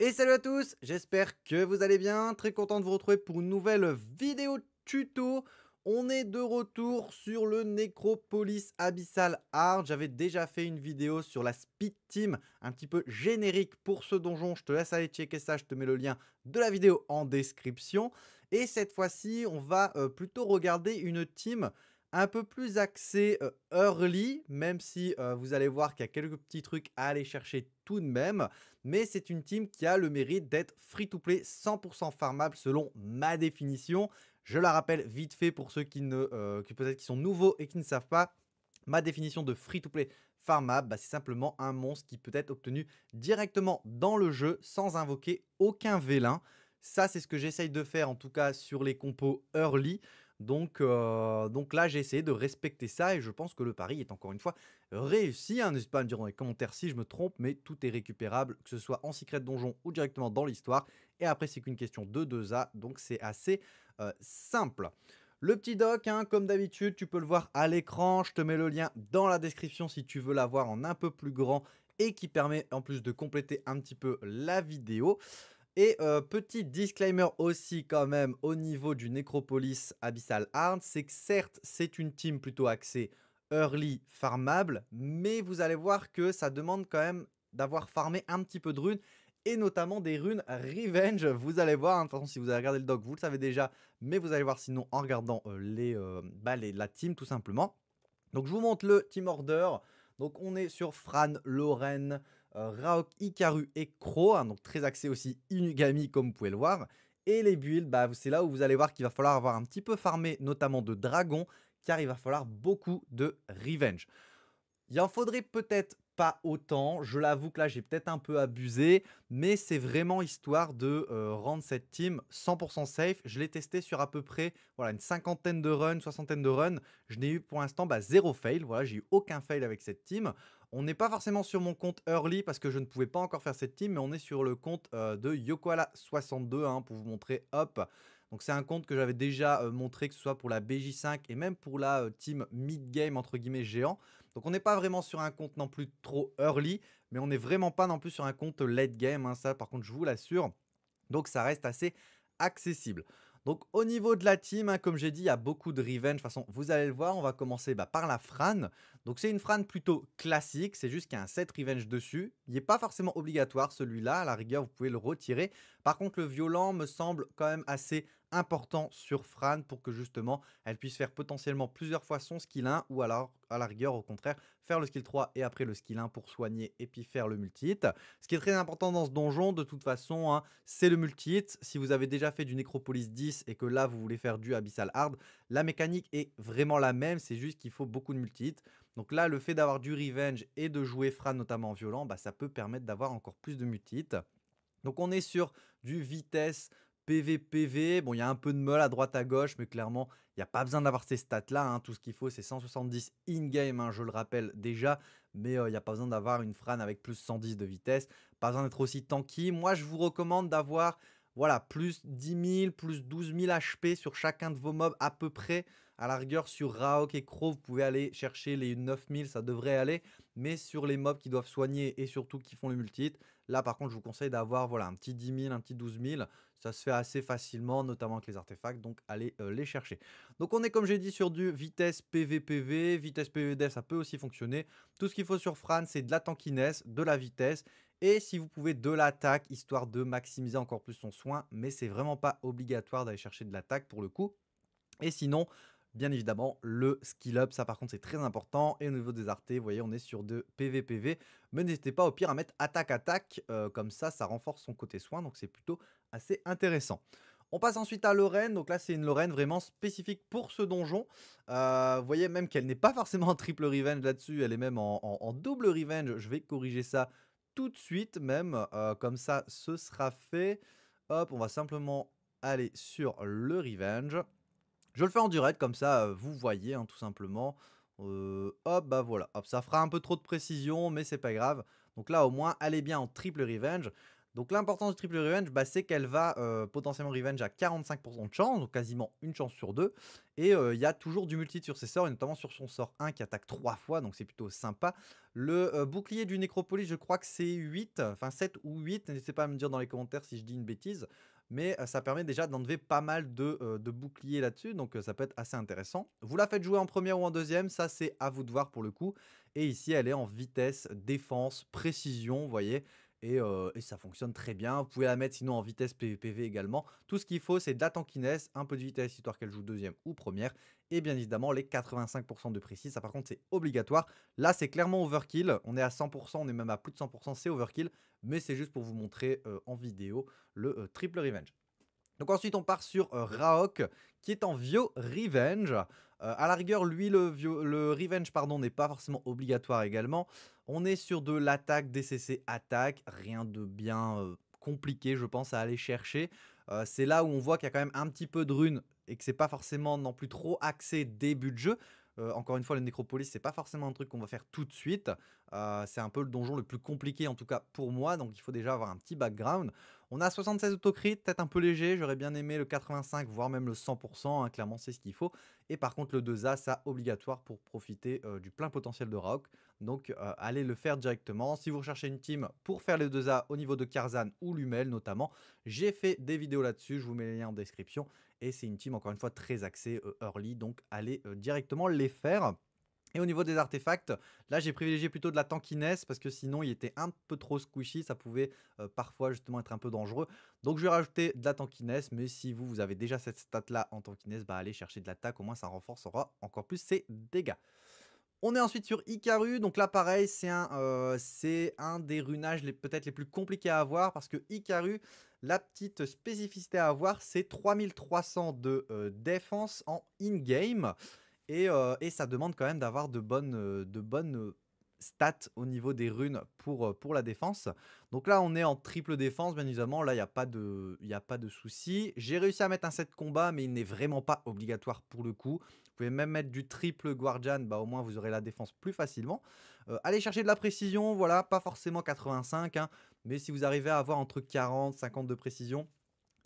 Et salut à tous, j'espère que vous allez bien, très content de vous retrouver pour une nouvelle vidéo tuto. On est de retour sur le Necropolis Abyssal Hard. J'avais déjà fait une vidéo sur la Speed Team, un petit peu générique pour ce donjon. Je te laisse aller checker ça, je te mets le lien de la vidéo en description. Et cette fois-ci, on va euh, plutôt regarder une team un peu plus axé early, même si vous allez voir qu'il y a quelques petits trucs à aller chercher tout de même. Mais c'est une team qui a le mérite d'être free-to-play 100% farmable selon ma définition. Je la rappelle vite fait pour ceux qui, ne, peut-être qui sont nouveaux et qui ne savent pas. Ma définition de free-to-play farmable, bah, c'est simplement un monstre qui peut être obtenu directement dans le jeu sans invoquer aucun vélin. Ça, c'est ce que j'essaye de faire en tout cas sur les compos early. Donc, euh, donc là, j'ai essayé de respecter ça et je pense que le pari est encore une fois réussi. Hein. N'hésite pas à me dire dans les commentaires si je me trompe, mais tout est récupérable, que ce soit en secret de donjon ou directement dans l'histoire. Et après, c'est qu'une question de 2A, donc c'est assez euh, simple. Le petit doc, hein, comme d'habitude, tu peux le voir à l'écran. Je te mets le lien dans la description si tu veux l'avoir en un peu plus grand et qui permet en plus de compléter un petit peu la vidéo. Et euh, petit disclaimer aussi quand même au niveau du Necropolis Abyssal Arn, c'est que certes c'est une team plutôt axée early farmable, mais vous allez voir que ça demande quand même d'avoir farmé un petit peu de runes et notamment des runes Revenge. Vous allez voir, hein, de toute façon, si vous avez regardé le doc, vous le savez déjà, mais vous allez voir sinon en regardant euh, euh, bah, les, la team tout simplement. Donc je vous montre le team order. Donc on est sur Fran, Lorraine, Raok, Ikaru et Crow, hein, donc très axé aussi Inugami comme vous pouvez le voir. Et les builds, bah, c'est là où vous allez voir qu'il va falloir avoir un petit peu farmé, notamment de dragons, car il va falloir beaucoup de revenge. Il en faudrait peut-être pas autant. Je l'avoue que là, j'ai peut-être un peu abusé, mais c'est vraiment histoire de euh, rendre cette team 100% safe. Je l'ai testé sur à peu près voilà, une cinquantaine de runs, soixantaine de runs. Je n'ai eu pour l'instant bah, zéro fail. Voilà, j'ai eu aucun fail avec cette team. On n'est pas forcément sur mon compte early parce que je ne pouvais pas encore faire cette team, mais on est sur le compte euh, de Yokoala62 hein, pour vous montrer. Hop, donc c'est un compte que j'avais déjà euh, montré que ce soit pour la BJ5 et même pour la team mid-game entre guillemets géant. Donc on n'est pas vraiment sur un compte non plus trop early, mais on n'est vraiment pas non plus sur un compte late game, hein, ça par contre je vous l'assure. Donc ça reste assez accessible. Donc au niveau de la team, hein, comme j'ai dit, il y a beaucoup de revenge. De toute façon, vous allez le voir, on va commencer bah, par la frane. Donc c'est une frane plutôt classique, c'est juste qu'il y a un set revenge dessus. Il n'est pas forcément obligatoire celui-là, à la rigueur vous pouvez le retirer. Par contre le violent me semble quand même assez important sur Fran pour que justement elle puisse faire potentiellement plusieurs fois son skill 1 ou alors à la rigueur au contraire faire le skill 3 et après le skill 1 pour soigner et puis faire le multi Ce qui est très important dans ce donjon de toute façon hein, c'est le multi Si vous avez déjà fait du Necropolis 10 et que là vous voulez faire du Abyssal Hard, la mécanique est vraiment la même, c'est juste qu'il faut beaucoup de multi Donc là le fait d'avoir du revenge et de jouer Fran notamment en violent, bah, ça peut permettre d'avoir encore plus de multi Donc on est sur du vitesse, PVPV, bon, il y a un peu de meule à droite à gauche, mais clairement, il n'y a pas besoin d'avoir ces stats-là. Hein. Tout ce qu'il faut, c'est 170 in-game, hein, je le rappelle déjà, mais euh, il n'y a pas besoin d'avoir une frane avec plus 110 de vitesse, pas besoin d'être aussi tanky. Moi, je vous recommande d'avoir voilà, plus 10 000, plus 12 000 HP sur chacun de vos mobs à peu près. À la rigueur, sur Raok et Crow, vous pouvez aller chercher les 9 9000, ça devrait aller. Mais sur les mobs qui doivent soigner et surtout qui font le multi là par contre, je vous conseille d'avoir voilà, un petit 10 000, un petit 12 000. Ça se fait assez facilement, notamment avec les artefacts, donc allez euh, les chercher. Donc on est comme j'ai dit sur du vitesse PVPV, vitesse PvD. ça peut aussi fonctionner. Tout ce qu'il faut sur Fran, c'est de la tankiness, de la vitesse et si vous pouvez de l'attaque, histoire de maximiser encore plus son soin, mais c'est vraiment pas obligatoire d'aller chercher de l'attaque pour le coup. Et sinon, bien évidemment le skill up. Ça par contre c'est très important. Et au niveau des artés, vous voyez on est sur de PVPV Mais n'hésitez pas au pire à mettre attaque attaque. Euh, comme ça ça renforce son côté soin. Donc c'est plutôt assez intéressant. On passe ensuite à Lorraine, donc là c'est une Lorraine vraiment spécifique pour ce donjon. Euh, vous voyez même qu'elle n'est pas forcément en triple revenge là-dessus, elle est même en, double revenge. Je vais corriger ça tout de suite même, euh, comme ça ce sera fait. Hop, on va simplement aller sur le revenge. Je le fais en direct, comme ça vous voyez hein, tout simplement. hop, bah voilà. Hop, ça fera un peu trop de précision, mais c'est pas grave. Donc là, au moins, elle est bien en triple revenge. Donc l'importance du triple revenge, bah, c'est qu'elle va potentiellement revenge à 45% de chance, donc quasiment une chance sur deux. Et il y a toujours du multi sur ses sorts, et notamment sur son sort 1 qui attaque trois fois, donc c'est plutôt sympa. Le bouclier du Nécropolis, je crois que c'est 8, enfin 7 ou 8, n'hésitez pas à me dire dans les commentaires si je dis une bêtise mais ça permet déjà d'enlever pas mal de, boucliers là-dessus, donc ça peut être assez intéressant. Vous la faites jouer en première ou en deuxième, ça c'est à vous de voir pour le coup. Et ici, elle est en vitesse, défense, précision, vous voyez, et, ça fonctionne très bien. Vous pouvez la mettre sinon en vitesse PVP également. Tout ce qu'il faut, c'est de la tankiness, un peu de vitesse histoire qu'elle joue deuxième ou première, et bien évidemment les 85% de précis. Ça par contre, c'est obligatoire. Là, c'est clairement overkill. On est à 100%, on est même à plus de 100%, c'est overkill, mais c'est juste pour vous montrer en vidéo le triple revenge. Donc ensuite on part sur Raok qui est en Vio Revenge. Euh, à la rigueur, lui, le, revenge pardon n'est pas forcément obligatoire également. On est sur de l'attaque, DCC attaque, rien de bien euh, compliqué, je pense, à aller chercher. Euh, c'est là où on voit qu'il y a quand même un petit peu de runes et que c'est pas forcément non plus trop axé début de jeu. encore une fois, le Nécropolis, c'est pas forcément un truc qu'on va faire tout de suite. c'est un peu le donjon le plus compliqué, en tout cas pour moi, donc il faut déjà avoir un petit background. On a 76 autocrit, peut-être un peu léger, j'aurais bien aimé le 85, voire même le 100%, hein, clairement c'est ce qu'il faut. Et par contre le 2A, ça obligatoire pour profiter euh, du plein potentiel de Raok. Donc euh, allez le faire directement. Si vous recherchez une team pour faire les 2A au niveau de Karzan ou Lumel notamment, j'ai fait des vidéos là-dessus, je vous mets les liens en description. Et c'est une team encore une fois très axée euh, early, donc allez directement les faire. Et au niveau des artefacts, là j'ai privilégié plutôt de la tankiness parce que sinon il était un peu trop squishy, ça pouvait euh, parfois justement être un peu dangereux. Donc je vais rajouter de la tankiness, mais si vous, vous avez déjà cette stat là en tankiness, bah allez chercher de l'attaque, au moins ça renforcera encore plus ses dégâts. On est ensuite sur Ikaru, donc là pareil c'est un, euh, des runages peut-être les plus compliqués à avoir parce que Ikaru, la petite spécificité à avoir c'est 3300 de euh, défense en in-game. Euh, et, ça demande quand même d'avoir de bonnes, euh, stats au niveau des runes euh, pour, la défense. Donc là, on est en triple défense, bien évidemment. Là, il n'y a pas de, de souci. J'ai réussi à mettre un set combat, mais il n'est vraiment pas obligatoire pour le coup. Vous pouvez même mettre du triple Guardian, bah au moins vous aurez la défense plus facilement. allez chercher de la précision, voilà, pas forcément 85, hein, mais si vous arrivez à avoir entre 40 50 de précision,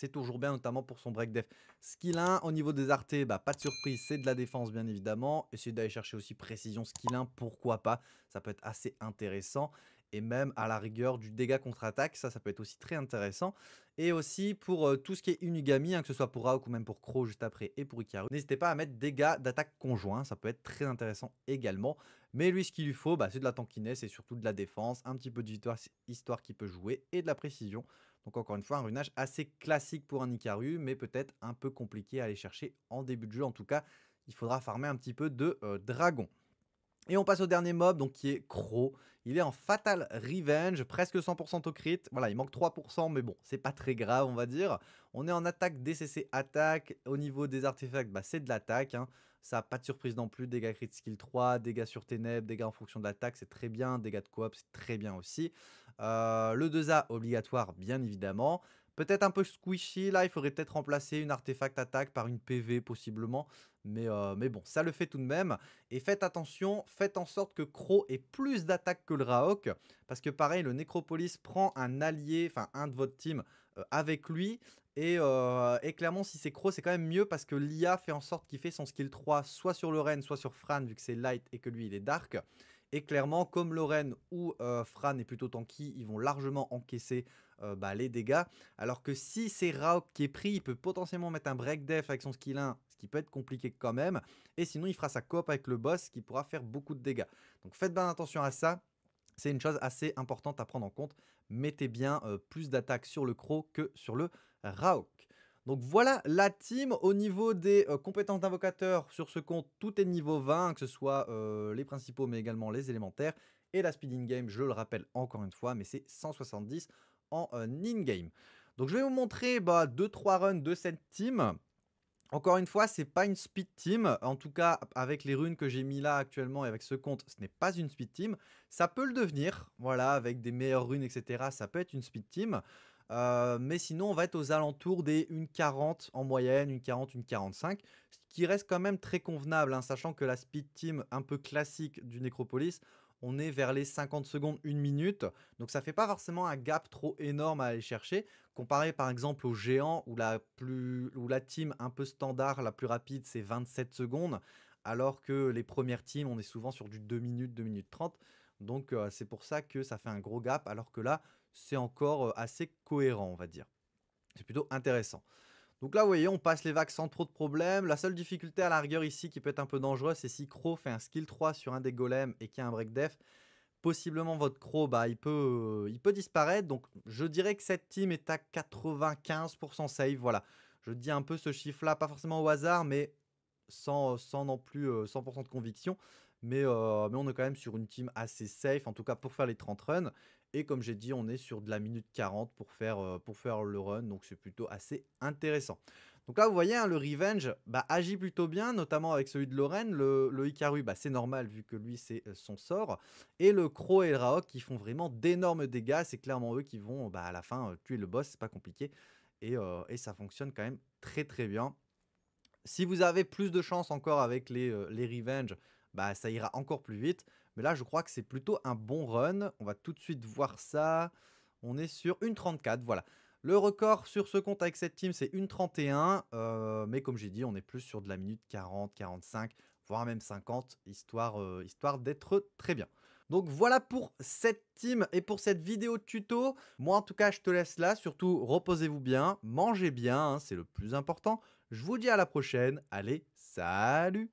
c'est toujours bien, notamment pour son break def. Ce au niveau des artés, bah, pas de surprise, c'est de la défense bien évidemment. Essayez d'aller chercher aussi précision skill 1, pourquoi pas, ça peut être assez intéressant. Et même à la rigueur du dégât contre-attaque, ça, ça peut être aussi très intéressant. Et aussi pour euh, tout ce qui est Unigami, hein, que ce soit pour Raok ou même pour Crow juste après et pour Ikaru. N'hésitez pas à mettre dégâts d'attaque conjoint, ça peut être très intéressant également. Mais lui, ce qu'il lui faut, bah, c'est de la tankiness et surtout de la défense, un petit peu de victoire, histoire qui peut jouer et de la précision. Donc encore une fois, un runage assez classique pour un Icarus, mais peut-être un peu compliqué à aller chercher en début de jeu. En tout cas, il faudra farmer un petit peu de euh, dragon. Et on passe au dernier mob, donc qui est Crow. Il est en Fatal Revenge, presque 100% au crit. Voilà, il manque 3%, mais bon, c'est pas très grave, on va dire. On est en attaque DCC attaque. Au niveau des artefacts, bah, c'est de l'attaque. Hein. Ça, pas de surprise non plus. Dégâts skill 3, dégâts sur ténèbres, dégâts en fonction de l'attaque, c'est très bien. Dégâts de coop, c'est très bien aussi. Euh, le 2A, obligatoire, bien évidemment. Peut-être un peu squishy, là, il faudrait peut-être remplacer une artefact attaque par une PV, possiblement. Mais, euh, mais bon, ça le fait tout de même. Et faites attention, faites en sorte que Cro ait plus d'attaque que le Raok. Parce que pareil, le Necropolis prend un allié, enfin un de votre team, euh, avec lui. Euh, et, clairement, si c'est Crow, c'est quand même mieux parce que l'IA fait en sorte qu'il fait son skill 3 soit sur Loren, soit sur Fran, vu que c'est light et que lui il est dark. Et clairement, comme Lorraine ou euh, Fran est plutôt tanky, ils vont largement encaisser euh, bah, les dégâts. Alors que si c'est Raok qui est pris, il peut potentiellement mettre un break def avec son skill 1, ce qui peut être compliqué quand même. Et sinon, il fera sa coop avec le boss, qui pourra faire beaucoup de dégâts. Donc faites bien attention à ça. C'est une chose assez importante à prendre en compte. Mettez bien plus d'attaques sur le Crow que sur le Raok. Donc voilà la team au niveau des euh, compétences d'invocateur sur ce compte, tout est niveau 20, que ce soit euh, les principaux mais également les élémentaires. Et la speed in-game, je le rappelle encore une fois, mais c'est 170 en euh, in-game. Donc je vais vous montrer 2-3 bah, runs de cette team. Encore une fois, c'est pas une speed team. En tout cas, avec les runes que j'ai mis là actuellement et avec ce compte, ce n'est pas une speed team. Ça peut le devenir, voilà, avec des meilleures runes, etc. Ça peut être une speed team. Euh, mais sinon, on va être aux alentours des 1,40 en moyenne, 1,40, 1,45, ce qui reste quand même très convenable, hein, sachant que la speed team un peu classique du Nécropolis, on est vers les 50 secondes, 1 minute. Donc ça fait pas forcément un gap trop énorme à aller chercher. Comparé par exemple au géant où la, plus, où la team un peu standard, la plus rapide, c'est 27 secondes. Alors que les premières teams, on est souvent sur du 2 minutes, 2 minutes 30. Donc euh, c'est pour ça que ça fait un gros gap, alors que là, c'est encore euh, assez cohérent, on va dire. C'est plutôt intéressant. Donc là, vous voyez, on passe les vagues sans trop de problèmes. La seule difficulté à la rigueur ici qui peut être un peu dangereuse, c'est si Crow fait un skill 3 sur un des golems et qu'il y a un break death, Possiblement, votre Crow, bah, il, peut, euh, il peut disparaître. Donc je dirais que cette team est à 95% save. Voilà, je dis un peu ce chiffre-là, pas forcément au hasard, mais sans, non plus 100% de conviction. Mais, on est quand même sur une team assez safe, en tout cas pour faire les 30 runs. Et comme j'ai dit, on est sur de la minute 40 pour faire, le run, donc c'est plutôt assez intéressant. Donc là, vous voyez, hein, le Revenge bah, agit plutôt bien, notamment avec celui de Lorraine. Le, le Hikaru, bah, c'est normal vu que lui, c'est son sort. Et le Crow et le Raok qui font vraiment d'énormes dégâts. C'est clairement eux qui vont, bah, à la fin, tuer le boss. C'est pas compliqué. Et, ça fonctionne quand même très très bien. Si vous avez plus de chance encore avec les Revenge, bah, ça ira encore plus vite. Mais là, je crois que c'est plutôt un bon run. On va tout de suite voir ça. On est sur une voilà. Le record sur ce compte avec cette team, c'est une euh, mais comme j'ai dit, on est plus sur de la minute 40, 45, voire même 50, histoire, euh, histoire d'être très bien. Donc voilà pour cette team et pour cette vidéo tuto. Moi en tout cas je te laisse là, surtout reposez-vous bien, mangez bien, hein, c'est le plus important. Je vous dis à la prochaine, allez, salut